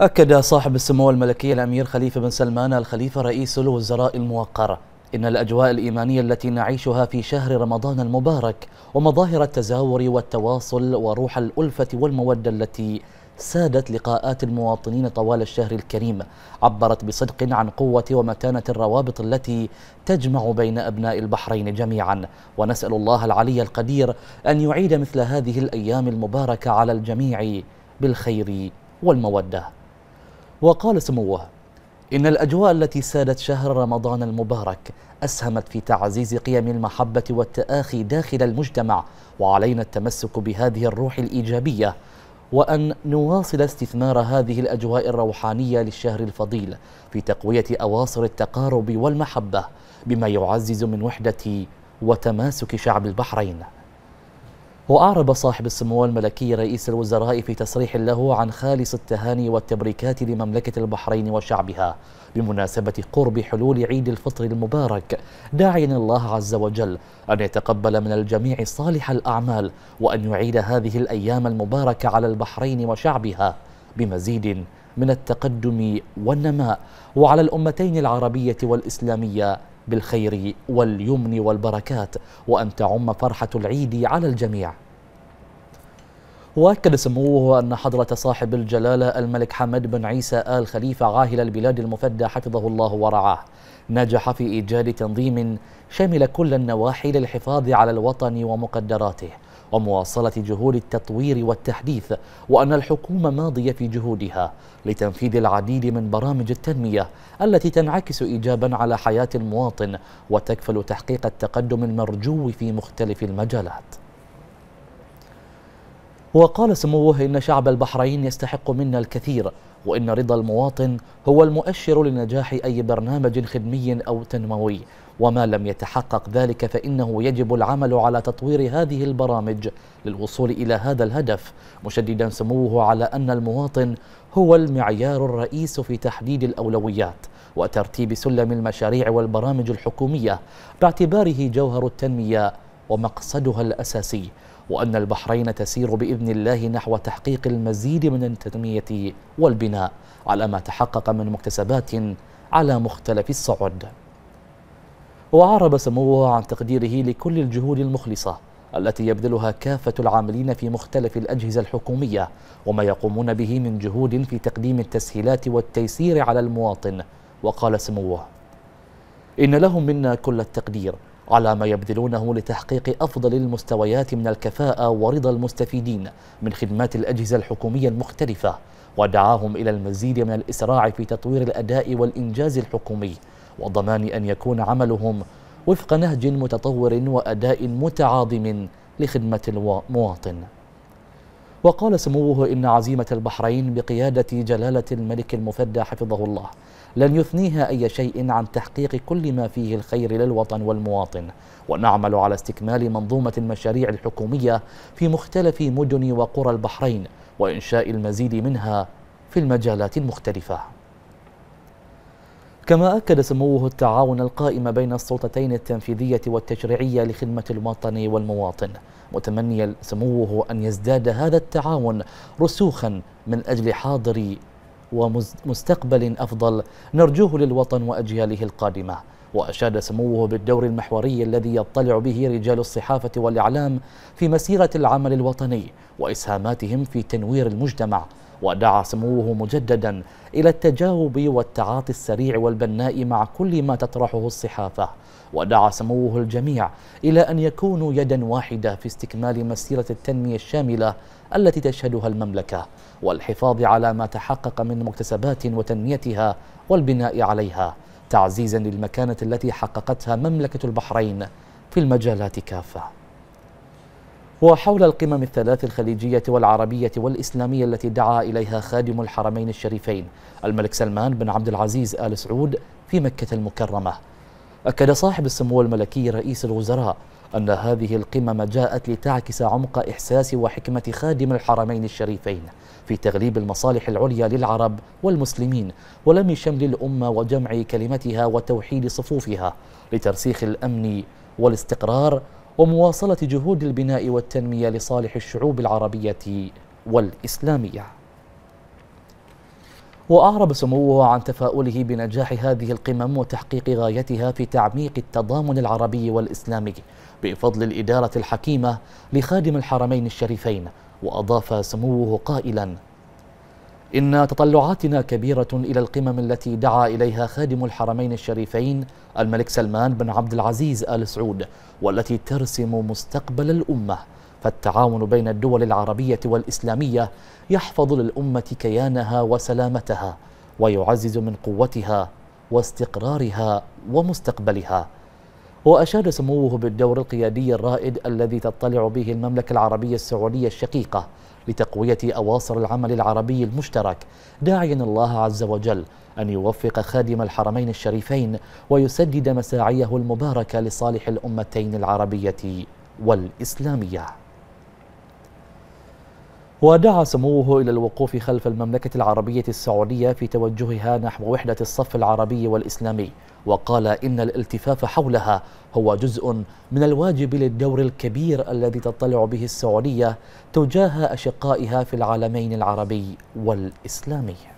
أكد صاحب السمو الملكي الأمير خليفة بن سلمان الخليفة رئيس الوزراء الموقر إن الأجواء الإيمانية التي نعيشها في شهر رمضان المبارك ومظاهر التزاور والتواصل وروح الألفة والمودة التي سادت لقاءات المواطنين طوال الشهر الكريم عبرت بصدق عن قوة ومتانة الروابط التي تجمع بين أبناء البحرين جميعا ونسأل الله العلي القدير أن يعيد مثل هذه الأيام المباركة على الجميع بالخير والموده وقال سموه إن الأجواء التي سادت شهر رمضان المبارك أسهمت في تعزيز قيم المحبة والتآخي داخل المجتمع وعلينا التمسك بهذه الروح الإيجابية وأن نواصل استثمار هذه الأجواء الروحانية للشهر الفضيل في تقوية أواصر التقارب والمحبة بما يعزز من وحدة وتماسك شعب البحرين وأعرب صاحب السمو الملكي رئيس الوزراء في تصريح له عن خالص التهاني والتبريكات لمملكة البحرين وشعبها بمناسبة قرب حلول عيد الفطر المبارك داعيا الله عز وجل أن يتقبل من الجميع صالح الأعمال وأن يعيد هذه الأيام المباركة على البحرين وشعبها بمزيد من التقدم والنماء وعلى الأمتين العربية والإسلامية بالخير واليمن والبركات وأن تعم فرحة العيد على الجميع وأكد سموه أن حضرة صاحب الجلالة الملك حمد بن عيسى آل خليفة عاهل البلاد المفدى حفظه الله ورعاه نجح في إيجاد تنظيم شمل كل النواحي للحفاظ على الوطن ومقدراته ومواصلة جهود التطوير والتحديث وأن الحكومة ماضية في جهودها لتنفيذ العديد من برامج التنمية التي تنعكس إيجابا على حياة المواطن وتكفل تحقيق التقدم المرجو في مختلف المجالات وقال سموه إن شعب البحرين يستحق منا الكثير وإن رضا المواطن هو المؤشر لنجاح أي برنامج خدمي أو تنموي وما لم يتحقق ذلك فإنه يجب العمل على تطوير هذه البرامج للوصول إلى هذا الهدف مشددا سموه على أن المواطن هو المعيار الرئيس في تحديد الأولويات وترتيب سلم المشاريع والبرامج الحكومية باعتباره جوهر التنمية ومقصدها الأساسي وأن البحرين تسير بإذن الله نحو تحقيق المزيد من التنمية والبناء على ما تحقق من مكتسبات على مختلف الصعد وأعرب سموه عن تقديره لكل الجهود المخلصة التي يبذلها كافة العاملين في مختلف الأجهزة الحكومية وما يقومون به من جهود في تقديم التسهيلات والتيسير على المواطن وقال سموه إن لهم منا كل التقدير على ما يبذلونه لتحقيق أفضل المستويات من الكفاءة ورضا المستفيدين من خدمات الأجهزة الحكومية المختلفة ودعاهم إلى المزيد من الإسراع في تطوير الأداء والإنجاز الحكومي وضمان أن يكون عملهم وفق نهج متطور وأداء متعاظم لخدمة المواطن وقال سموه إن عزيمة البحرين بقيادة جلالة الملك المفدى حفظه الله لن يثنيها أي شيء عن تحقيق كل ما فيه الخير للوطن والمواطن ونعمل على استكمال منظومة المشاريع الحكومية في مختلف مدن وقرى البحرين وإنشاء المزيد منها في المجالات المختلفة كما أكد سموه التعاون القائم بين السلطتين التنفيذية والتشريعية لخدمة الوطن والمواطن متمنيا سموه أن يزداد هذا التعاون رسوخا من أجل حاضر ومستقبل أفضل نرجوه للوطن وأجياله القادمة وأشاد سموه بالدور المحوري الذي يطلع به رجال الصحافة والإعلام في مسيرة العمل الوطني وإسهاماتهم في تنوير المجتمع ودعا سموه مجددا إلى التجاوب والتعاطي السريع والبناء مع كل ما تطرحه الصحافة ودعا سموه الجميع إلى أن يكونوا يدا واحدة في استكمال مسيرة التنمية الشاملة التي تشهدها المملكة والحفاظ على ما تحقق من مكتسبات وتنميتها والبناء عليها تعزيزا للمكانة التي حققتها مملكة البحرين في المجالات كافة وحول القمم الثلاث الخليجية والعربية والإسلامية التي دعا إليها خادم الحرمين الشريفين الملك سلمان بن عبد العزيز آل سعود في مكة المكرمة أكد صاحب السمو الملكي رئيس الوزراء أن هذه القمم جاءت لتعكس عمق إحساس وحكمة خادم الحرمين الشريفين في تغليب المصالح العليا للعرب والمسلمين ولم شمل الأمة وجمع كلمتها وتوحيد صفوفها لترسيخ الأمن والاستقرار ومواصلة جهود البناء والتنمية لصالح الشعوب العربية والإسلامية وأعرب سموه عن تفاؤله بنجاح هذه القمم وتحقيق غايتها في تعميق التضامن العربي والإسلامي بفضل الإدارة الحكيمة لخادم الحرمين الشريفين وأضاف سموه قائلاً إن تطلعاتنا كبيرة إلى القمم التي دعا إليها خادم الحرمين الشريفين الملك سلمان بن عبد العزيز آل سعود والتي ترسم مستقبل الأمة فالتعاون بين الدول العربية والإسلامية يحفظ للأمة كيانها وسلامتها ويعزز من قوتها واستقرارها ومستقبلها وأشاد سموه بالدور القيادي الرائد الذي تطلع به المملكة العربية السعودية الشقيقة لتقوية أواصر العمل العربي المشترك داعيا الله عز وجل أن يوفق خادم الحرمين الشريفين ويسدد مساعيه المباركة لصالح الأمتين العربية والإسلامية ودعا سموه إلى الوقوف خلف المملكة العربية السعودية في توجهها نحو وحدة الصف العربي والإسلامي وقال إن الالتفاف حولها هو جزء من الواجب للدور الكبير الذي تطلع به السعودية تجاه أشقائها في العالمين العربي والإسلامي